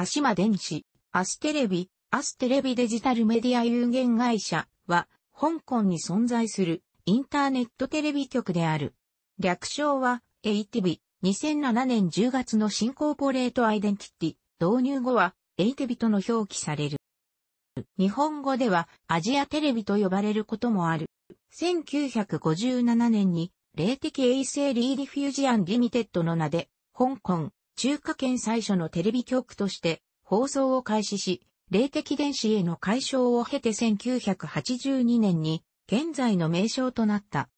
足マ電子、アステレビ、アステレビデジタルメディア有限会社は、香港に存在するインターネットテレビ局である。略称は ATV。2007年10月の新コーポレートアイデンティティ、導入後は ATV との表記される。日本語ではアジアテレビと呼ばれることもある。1957年に霊的衛星リーディフュージアンリミテッドの名で、香港、中華圏最初のテレビ局として放送を開始し、霊的電子への解消を経て1982年に現在の名称となった。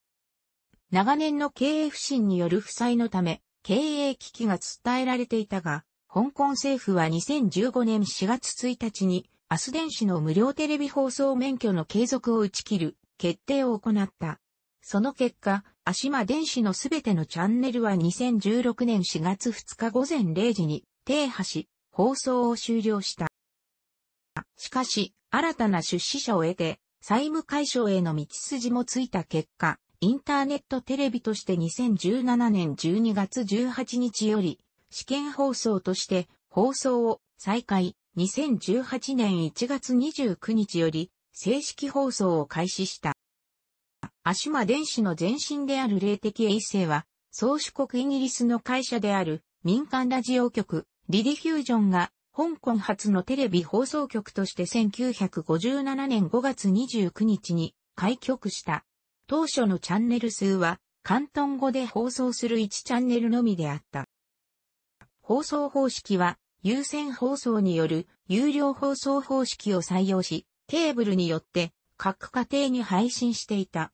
長年の経営不振による負債のため、経営危機が伝えられていたが、香港政府は2015年4月1日に、アス電子の無料テレビ放送免許の継続を打ち切る決定を行った。その結果、足間電子のすべてのチャンネルは2016年4月2日午前0時に停波し、放送を終了した。しかし、新たな出資者を得て、債務解消への道筋もついた結果、インターネットテレビとして2017年12月18日より、試験放送として放送を再開、2018年1月29日より正式放送を開始した。アシュマ電子の前身である霊的衛星は、宗主国イギリスの会社である民間ラジオ局、リディフュージョンが、香港発のテレビ放送局として1957年5月29日に開局した。当初のチャンネル数は、関東語で放送する1チャンネルのみであった。放送方式は、優先放送による有料放送方式を採用し、ケーブルによって各家庭に配信していた。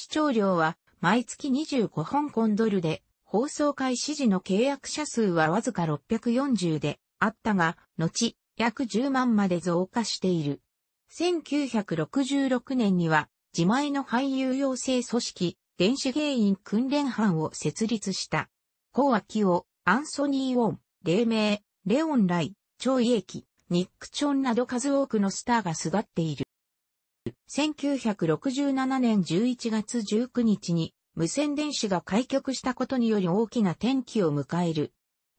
視聴料は毎月25香港ドルで、放送開始時の契約者数はわずか640であったが、後、約10万まで増加している。1966年には、自前の俳優養成組織、電子芸員訓練班を設立した。コアキオ、アンソニー・ウォン、黎明、レオン・ライ、チョイエキ、ニック・チョンなど数多くのスターが巣立っている。1967年11月19日に無線電子が開局したことにより大きな転機を迎える。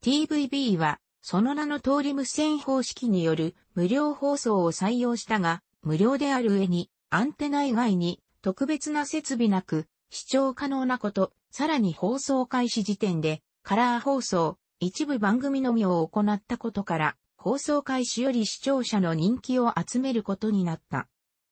TVB は、その名の通り無線方式による無料放送を採用したが、無料である上に、アンテナ以外に特別な設備なく、視聴可能なこと、さらに放送開始時点で、カラー放送、一部番組のみを行ったことから、放送開始より視聴者の人気を集めることになった。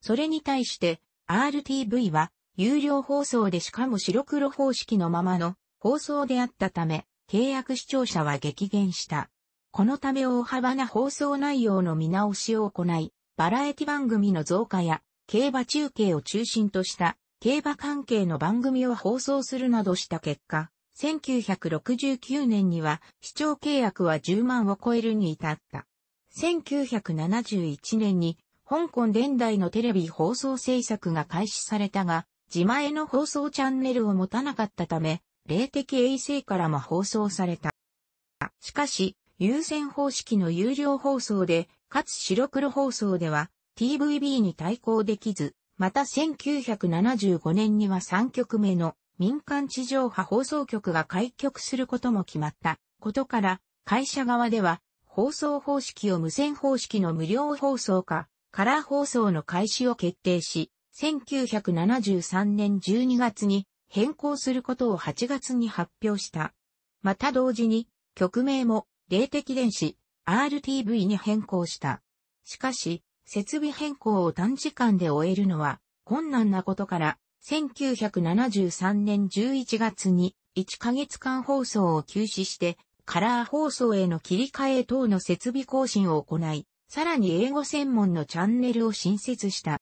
それに対して RTV は有料放送でしかも白黒方式のままの放送であったため、契約視聴者は激減した。このため大幅な放送内容の見直しを行い、バラエティ番組の増加や競馬中継を中心とした競馬関係の番組を放送するなどした結果、1969年には視聴契約は10万を超えるに至った。1971年に香港伝来のテレビ放送制作が開始されたが、自前の放送チャンネルを持たなかったため、霊的衛星からも放送された。しかし、優先方式の有料放送で、かつ白黒放送では、TVB に対抗できず、また1975年には3局目の民間地上波放送局が開局することも決まったことから、会社側では放送方式を無線方式の無料放送化カラー放送の開始を決定し、1973年12月に変更することを8月に発表した。また同時に、曲名も、霊的電子、RTV に変更した。しかし、設備変更を短時間で終えるのは困難なことから、1973年11月に1ヶ月間放送を休止して、カラー放送への切り替え等の設備更新を行い、さらに英語専門のチャンネルを新設した。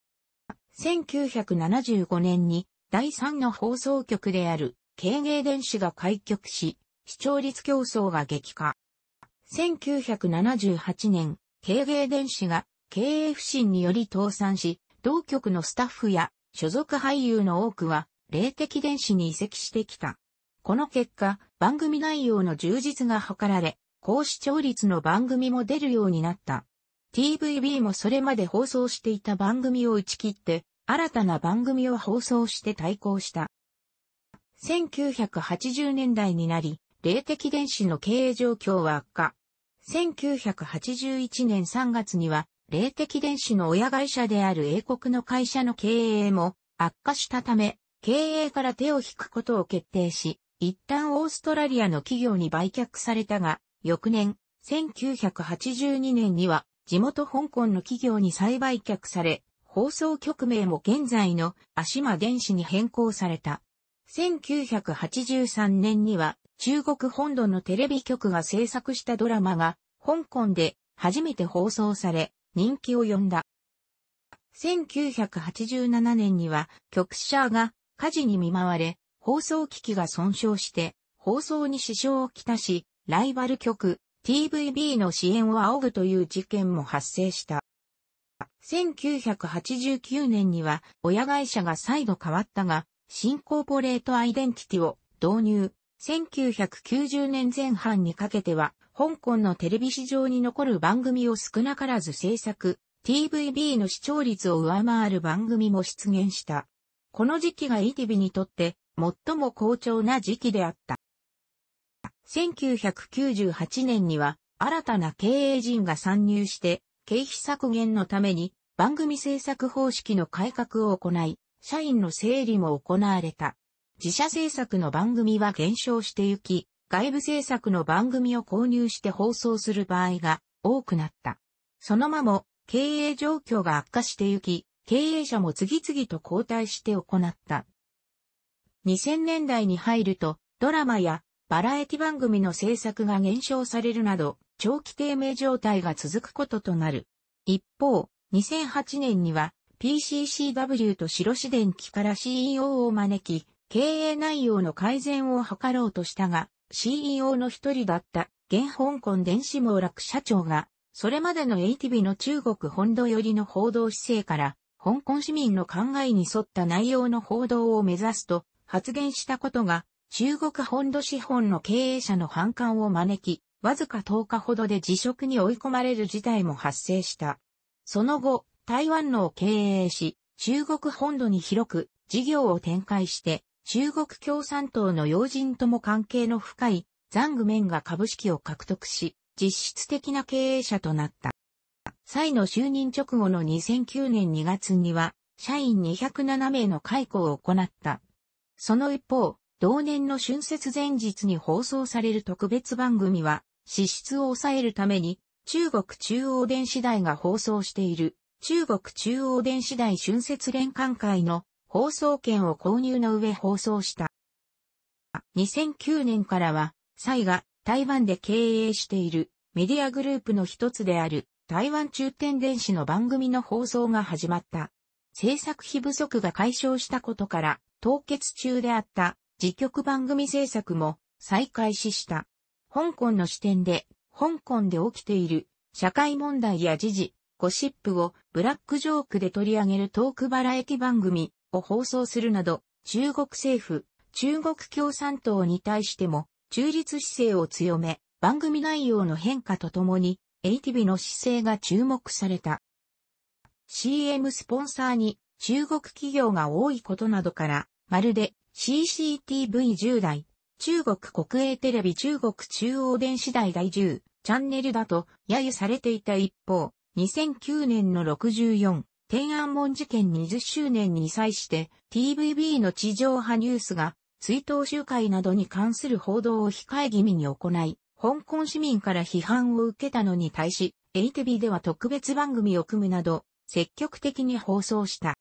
1975年に第3の放送局である経営電子が開局し、視聴率競争が激化。1978年、経営電子が経営不振により倒産し、同局のスタッフや所属俳優の多くは霊的電子に移籍してきた。この結果、番組内容の充実が図られ、高視聴率の番組も出るようになった。TVB もそれまで放送していた番組を打ち切って、新たな番組を放送して対抗した。1980年代になり、霊的電子の経営状況は悪化。1981年3月には、霊的電子の親会社である英国の会社の経営も悪化したため、経営から手を引くことを決定し、一旦オーストラリアの企業に売却されたが、翌年、1982年には地元香港の企業に再売却され、放送局名も現在の足間電子に変更された。1983年には中国本土のテレビ局が制作したドラマが香港で初めて放送され人気を呼んだ。1987年には局者が火事に見舞われ放送機器が損傷して放送に支障をきたしライバル局 TVB の支援を仰ぐという事件も発生した。1989年には親会社が再度変わったが、新コーポレートアイデンティティを導入。1990年前半にかけては、香港のテレビ市場に残る番組を少なからず制作、TVB の視聴率を上回る番組も出現した。この時期がイ t v ビにとって最も好調な時期であった。1998年には新たな経営陣が参入して経費削減のために番組制作方式の改革を行い、社員の整理も行われた。自社制作の番組は減少してゆき、外部制作の番組を購入して放送する場合が多くなった。そのまま経営状況が悪化してゆき、経営者も次々と交代して行った。2000年代に入るとドラマやバラエティ番組の制作が減少されるなど、長期低迷状態が続くこととなる。一方、2008年には PCCW と白紙電機から CEO を招き、経営内容の改善を図ろうとしたが、CEO の一人だった現香港電子網楽社長が、それまでの ATV の中国本土寄りの報道姿勢から、香港市民の考えに沿った内容の報道を目指すと発言したことが中国本土資本の経営者の反感を招き、わずか10日ほどで辞職に追い込まれる事態も発生した。その後、台湾のを経営し、中国本土に広く事業を展開して、中国共産党の要人とも関係の深いザングメンが株式を獲得し、実質的な経営者となった。際の就任直後の2009年2月には、社員207名の解雇を行った。その一方、同年の春節前日に放送される特別番組は、支出を抑えるために、中国中央電子台が放送している、中国中央電子台春節連関会の放送権を購入の上放送した。2009年からは、蔡が台湾で経営しているメディアグループの一つである台湾中天電子の番組の放送が始まった。制作費不足が解消したことから、凍結中であった自局番組制作も再開始した。香港の視点で、香港で起きている社会問題や時事、ゴシップをブラックジョークで取り上げるトークバラエティ番組を放送するなど、中国政府、中国共産党に対しても中立姿勢を強め、番組内容の変化とともに、ATV の姿勢が注目された。CM スポンサーに中国企業が多いことなどから、まるで CCTV10 台、中国国営テレビ中国中央電子台第10チャンネルだと揶揄されていた一方、2009年の64、天安門事件20周年に際して TVB の地上波ニュースが追悼集会などに関する報道を控え気味に行い、香港市民から批判を受けたのに対し、ATV では特別番組を組むなど、積極的に放送した。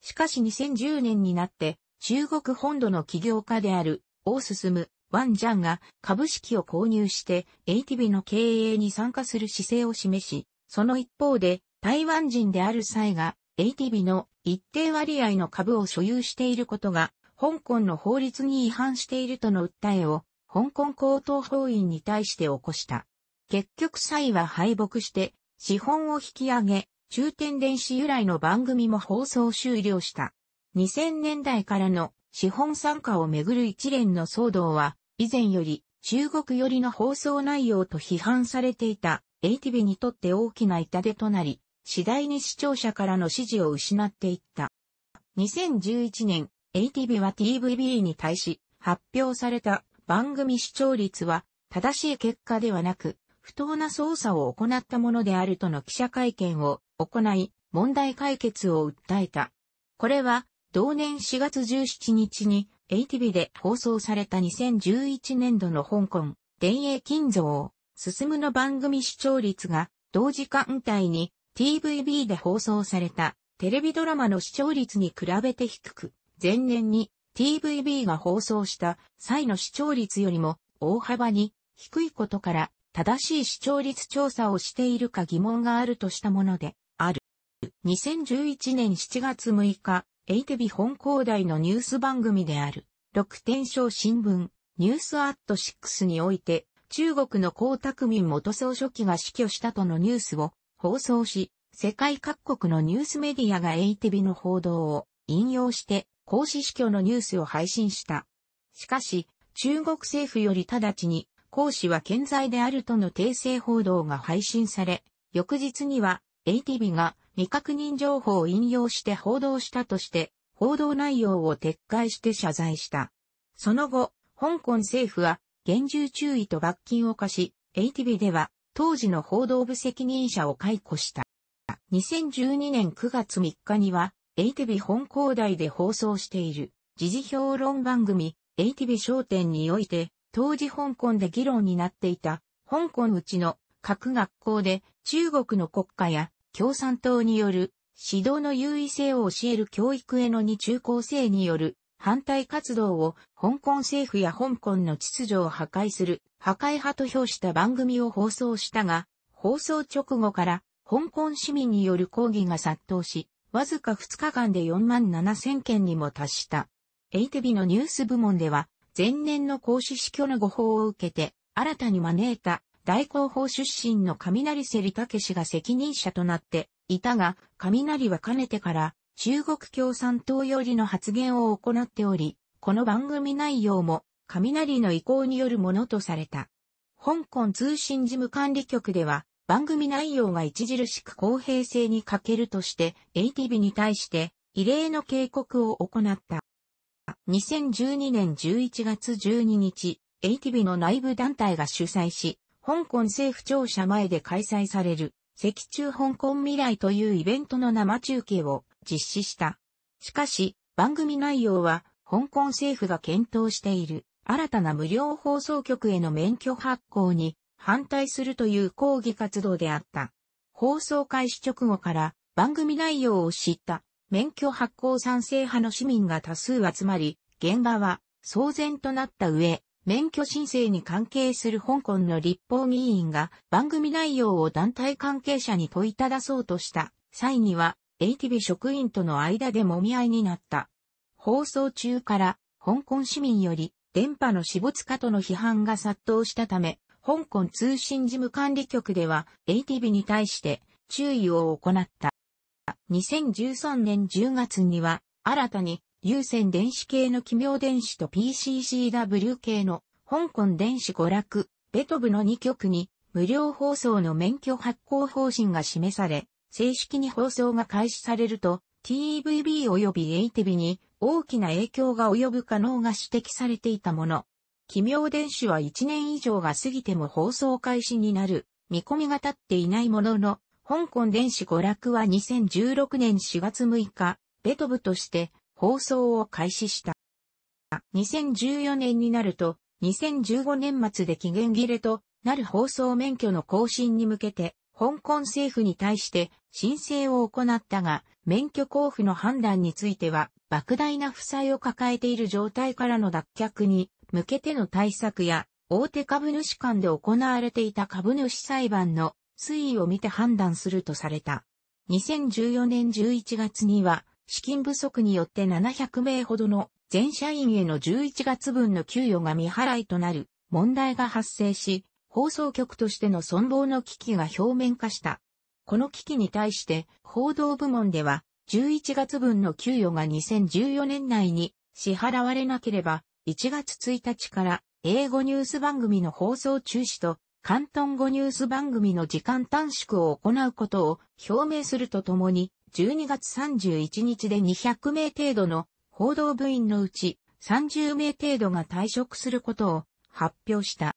しかし2010年になって、中国本土の起業家である、大進、ワンジャンが株式を購入して、ATV の経営に参加する姿勢を示し、その一方で、台湾人である際が、ATV の一定割合の株を所有していることが、香港の法律に違反しているとの訴えを、香港高等法院に対して起こした。結局際は敗北して、資本を引き上げ、中天電子由来の番組も放送終了した。2000年代からの資本参加をめぐる一連の騒動は、以前より中国寄りの放送内容と批判されていた ATV にとって大きな痛手となり、次第に視聴者からの支持を失っていった。2011年、ATV は TVB に対し発表された番組視聴率は正しい結果ではなく、不当な操作を行ったものであるとの記者会見を行い、問題解決を訴えた。これは同年4月17日に ATV で放送された2011年度の香港、電影金蔵、進むの番組視聴率が同時間帯に TVB で放送されたテレビドラマの視聴率に比べて低く、前年に TVB が放送した際の視聴率よりも大幅に低いことから正しい視聴率調査をしているか疑問があるとしたものである。2011年7月6日、エイテビ本校大のニュース番組である、六天章新聞、ニュースアット6において、中国の江沢民元総書記が死去したとのニュースを放送し、世界各国のニュースメディアがエイテビの報道を引用して、孔子死去のニュースを配信した。しかし、中国政府より直ちに、孔子は健在であるとの訂正報道が配信され、翌日には、エイテビが未確認情報を引用して報道したとして、報道内容を撤回して謝罪した。その後、香港政府は厳重注意と罰金を課し、ATV では当時の報道部責任者を解雇した。2012年9月3日には、ATV 本校台で放送している時事評論番組 ATV 商店において、当時香港で議論になっていた香港うちの各学校で中国の国家や共産党による指導の優位性を教える教育への二中高生による反対活動を香港政府や香港の秩序を破壊する破壊派と評した番組を放送したが、放送直後から香港市民による抗議が殺到し、わずか2日間で4万7千件にも達した。エイテビのニュース部門では、前年の公師死去の誤報を受けて、新たに招いた大広報出身の雷セリタケ氏が責任者となっていたが、雷はかねてから中国共産党寄りの発言を行っており、この番組内容も雷の意向によるものとされた。香港通信事務管理局では、番組内容が著しく公平性に欠けるとして、ATV に対して異例の警告を行った。2012年11月12日、ATV の内部団体が主催し、香港政府庁舎前で開催される、石中香港未来というイベントの生中継を実施した。しかし、番組内容は、香港政府が検討している、新たな無料放送局への免許発行に、反対するという抗議活動であった。放送開始直後から番組内容を知った免許発行賛成派の市民が多数集まり、現場は騒然となった上、免許申請に関係する香港の立法議員が番組内容を団体関係者に問いただそうとした際には ATV 職員との間で揉み合いになった。放送中から香港市民より電波の死没化との批判が殺到したため、香港通信事務管理局では ATV に対して注意を行った。2013年10月には新たに有線電子系の奇妙電子と PCCW 系の香港電子娯楽、ベトブの2局に無料放送の免許発行方針が示され、正式に放送が開始されると TVB 及び ATV に大きな影響が及ぶ可能が指摘されていたもの。奇妙電子は1年以上が過ぎても放送開始になる見込みが立っていないものの、香港電子娯楽は2016年4月6日、ベトブとして放送を開始した。2014年になると、2015年末で期限切れとなる放送免許の更新に向けて、香港政府に対して申請を行ったが、免許交付の判断については、莫大な負債を抱えている状態からの脱却に向けての対策や、大手株主間で行われていた株主裁判の推移を見て判断するとされた。2014年11月には、資金不足によって700名ほどの全社員への11月分の給与が未払いとなる問題が発生し、放送局としての存亡の危機が表面化した。この危機に対して報道部門では11月分の給与が2014年内に支払われなければ1月1日から英語ニュース番組の放送中止と関東語ニュース番組の時間短縮を行うことを表明するとともに、12月31日で200名程度の報道部員のうち30名程度が退職することを発表した。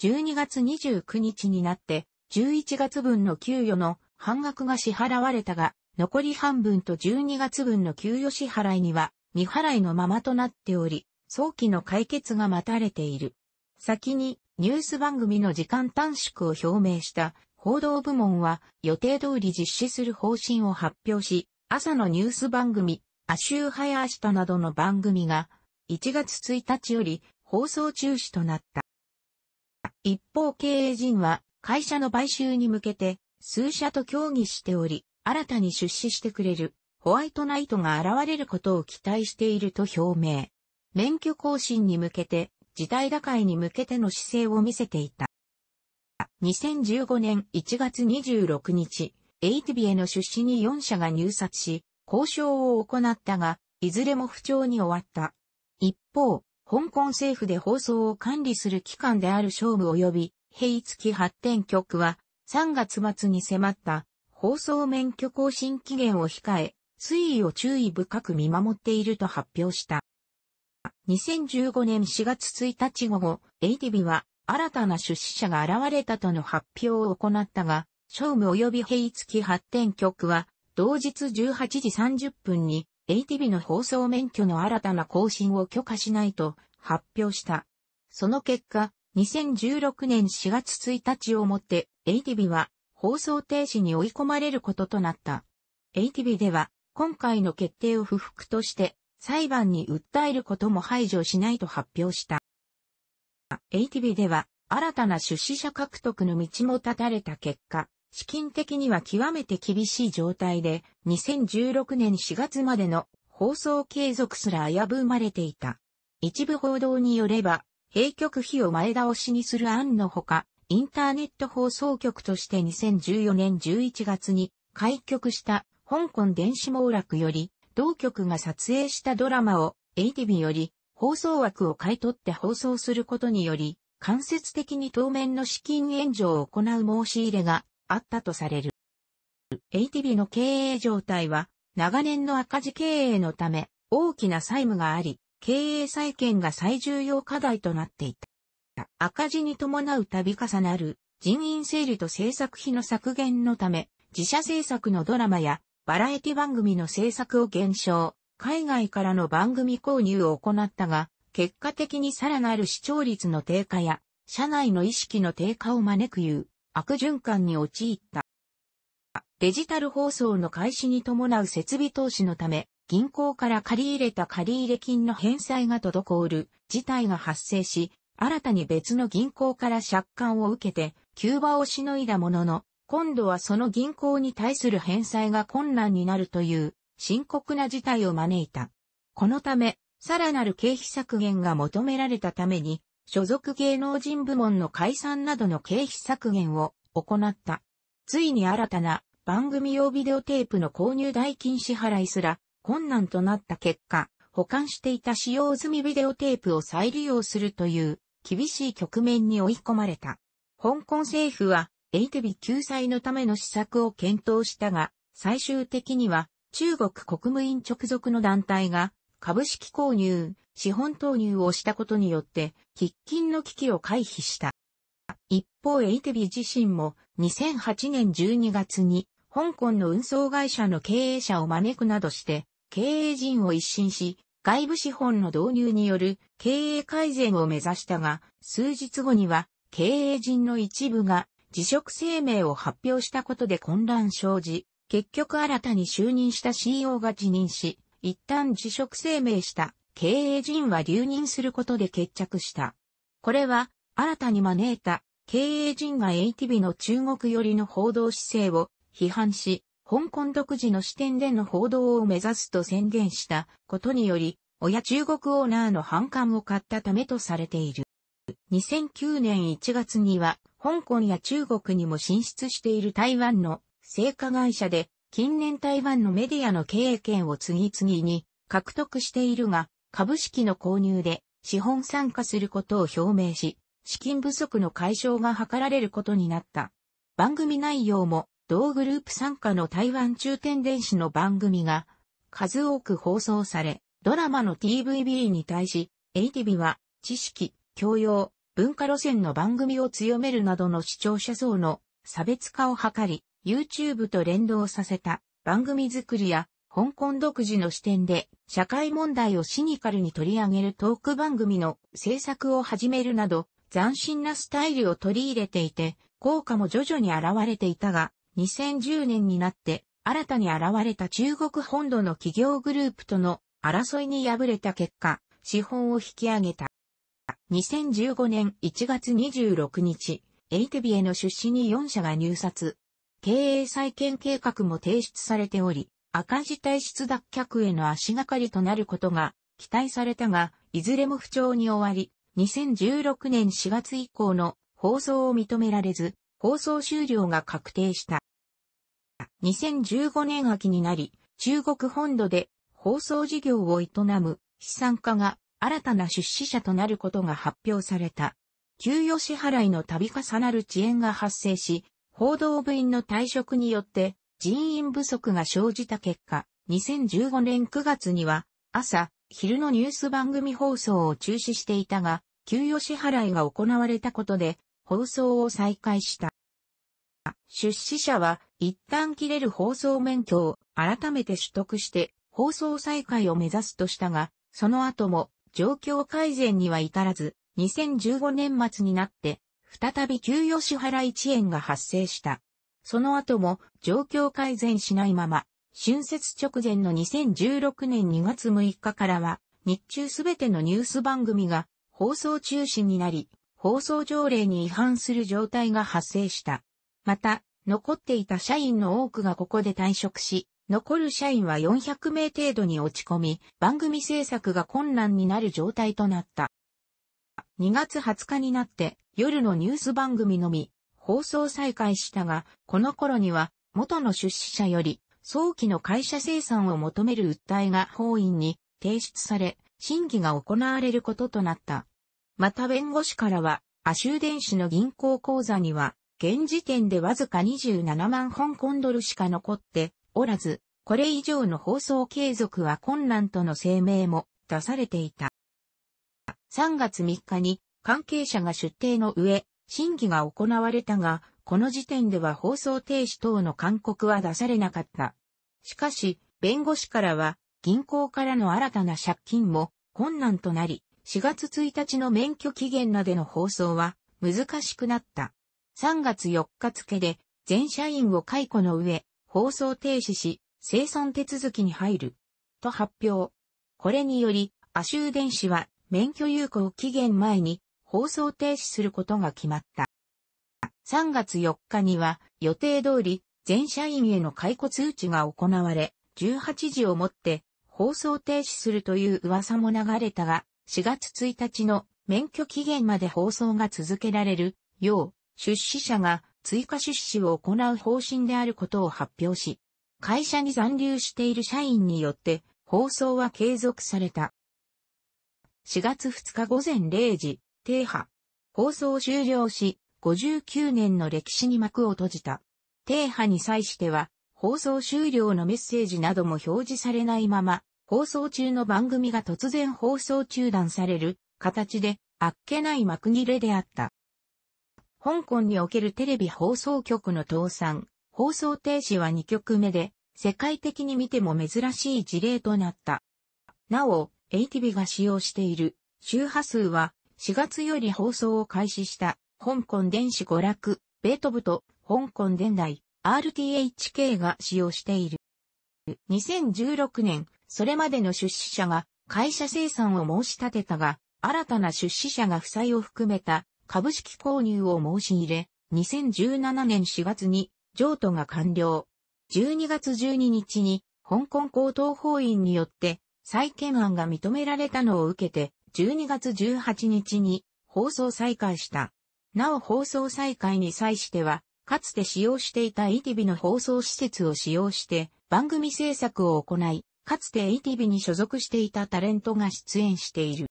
12月29日になって11月分の給与の半額が支払われたが、残り半分と12月分の給与支払いには未払いのままとなっており、早期の解決が待たれている。先にニュース番組の時間短縮を表明した報道部門は予定通り実施する方針を発表し、朝のニュース番組、アシューハヤアシタなどの番組が1月1日より放送中止となった。一方経営陣は会社の買収に向けて数社と協議しており、新たに出資してくれるホワイトナイトが現れることを期待していると表明。免許更新に向けて事態打開に向けての姿勢を見せていた。2015年1月26日、エイティビエの出資に4社が入札し、交渉を行ったが、いずれも不調に終わった。一方、香港政府で放送を管理する機関である商務及び、平期発展局は、3月末に迫った放送免許更新期限を控え、推移を注意深く見守っていると発表した。2015年4月1日午後、a t v は新たな出資者が現れたとの発表を行ったが、商務及び平付発展局は、同日18時30分に ATV の放送免許の新たな更新を許可しないと発表した。その結果、2016年4月1日をもって ATV は放送停止に追い込まれることとなった。ATV では今回の決定を不服として裁判に訴えることも排除しないと発表した。ATB では、新たな出資者獲得の道も断たれた結果、資金的には極めて厳しい状態で、2016年4月までの放送継続すら危ぶまれていた。一部報道によれば、閉局費を前倒しにする案のほか、インターネット放送局として2014年11月に開局した香港電子網絡より同局が撮影したドラマを ATV より放送枠を買い取って放送することにより、間接的に当面の資金援助を行う申し入れがあったとされる。ATV の経営状態は長年の赤字経営のため大きな債務があり、経営再建が最重要課題となっていた。赤字に伴う度重なる人員整理と制作費の削減のため、自社制作のドラマやバラエティ番組の制作を減少、海外からの番組購入を行ったが、結果的にさらなる視聴率の低下や、社内の意識の低下を招くいう悪循環に陥った。デジタル放送の開始に伴う設備投資のため、銀行から借り入れた借入金の返済が滞る事態が発生し、新たに別の銀行から借款を受けて、急場をしのいだものの、今度はその銀行に対する返済が困難になるという深刻な事態を招いた。このため、さらなる経費削減が求められたために、所属芸能人部門の解散などの経費削減を行った。ついに新たな番組用ビデオテープの購入代金支払いすら困難となった結果、保管していた使用済みビデオテープを再利用するという厳しい局面に追い込まれた。香港政府はエイテビ救済のための施策を検討したが、最終的には中国国務院直属の団体が株式購入、資本投入をしたことによって、喫緊の危機を回避した。一方、エイテビ自身も2008年12月に香港の運送会社の経営者を招くなどして、経営陣を一新し、外部資本の導入による経営改善を目指したが、数日後には経営陣の一部が辞職声明を発表したことで混乱生じ、結局新たに就任した CEO が辞任し、一旦辞職声明した経営陣は留任することで決着した。これは、新たに招いた経営陣が ATV の中国寄りの報道姿勢を批判し、香港独自の視点での報道を目指すと宣言したことにより、親中国オーナーの反感を買ったためとされている。2009年1月には、香港や中国にも進出している台湾の製菓会社で、近年台湾のメディアの経営権を次々に獲得しているが、株式の購入で資本参加することを表明し、資金不足の解消が図られることになった。番組内容も同グループ参加の台湾中天電子の番組が数多く放送され、ドラマの TVB に対し、エイティビは知識、教養、文化路線の番組を強めるなどの視聴者層の差別化を図り、YouTube と連動させた番組作りや、香港独自の視点で社会問題をシニカルに取り上げるトーク番組の制作を始めるなど、斬新なスタイルを取り入れていて、効果も徐々に現れていたが、2010年になって新たに現れた中国本土の企業グループとの争いに敗れた結果、資本を引き上げた。2015年1月26日、エイテビエの出資に4社が入札。経営再建計画も提出されており、赤字体質脱却への足がかりとなることが期待されたが、いずれも不調に終わり、2016年4月以降の放送を認められず、放送終了が確定した。2015年秋になり、中国本土で放送事業を営む資産家が新たな出資者となることが発表された。給与支払いの度重なる遅延が発生し、報道部員の退職によって人員不足が生じた結果、2015年9月には朝、昼のニュース番組放送を中止していたが、給与支払いが行われたことで放送を再開した。出資者は一旦切れる放送免許を改めて取得して放送再開を目指すとしたが、その後も状況改善には至らず、2015年末になって、再び給与支払い遅延が発生した。その後も状況改善しないまま、春節直前の2016年2月6日からは、日中すべてのニュース番組が放送中止になり、放送条例に違反する状態が発生した。また、残っていた社員の多くがここで退職し、残る社員は400名程度に落ち込み、番組制作が困難になる状態となった。2月20日になって夜のニュース番組のみ放送再開したが、この頃には元の出資者より早期の会社生産を求める訴えが法院に提出され、審議が行われることとなった。また弁護士からは、アシューの銀行口座には、現時点でわずか27万香港ドルしか残っておらず、これ以上の放送継続は困難との声明も出されていた。3月3日に関係者が出廷の上、審議が行われたが、この時点では放送停止等の勧告は出されなかった。しかし、弁護士からは、銀行からの新たな借金も困難となり、4月1日の免許期限までの放送は難しくなった。3月4日付で全社員を解雇の上、放送停止し、生存手続きに入る。と発表。これにより、アシューは免許有効期限前に放送停止することが決まった。3月4日には予定通り全社員への解雇通知が行われ、18時をもって放送停止するという噂も流れたが、4月1日の免許期限まで放送が続けられるよう出資者が追加出資を行う方針であることを発表し、会社に残留している社員によって放送は継続された。4月2日午前0時、停波。放送終了し、59年の歴史に幕を閉じた。停波に際しては、放送終了のメッセージなども表示されないまま、放送中の番組が突然放送中断される形で、あっけない幕切れであった。香港におけるテレビ放送局の倒産、放送停止は2局目で、世界的に見ても珍しい事例となった。なお、ATV が使用している周波数は4月より放送を開始した香港電子娯楽、ベートブと香港電台 RTHK が使用している。2016年、それまでの出資者が会社生産を申し立てたが、新たな出資者が負債を含めた株式購入を申し入れ、2017年4月に譲渡が完了。12月12日に香港高等法院によって再建案が認められたのを受けて、12月18日に放送再開した。なお放送再開に際しては、かつて使用していた ETV の放送施設を使用して番組制作を行い、かつて ETV に所属していたタレントが出演している。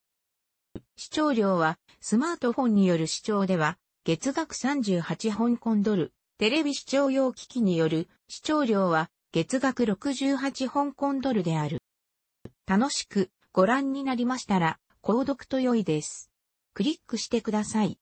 視聴料は、スマートフォンによる視聴では、月額38香港ドル、テレビ視聴用機器による視聴料は、月額68香港ドルである。楽しくご覧になりましたら、購読と良いです。クリックしてください。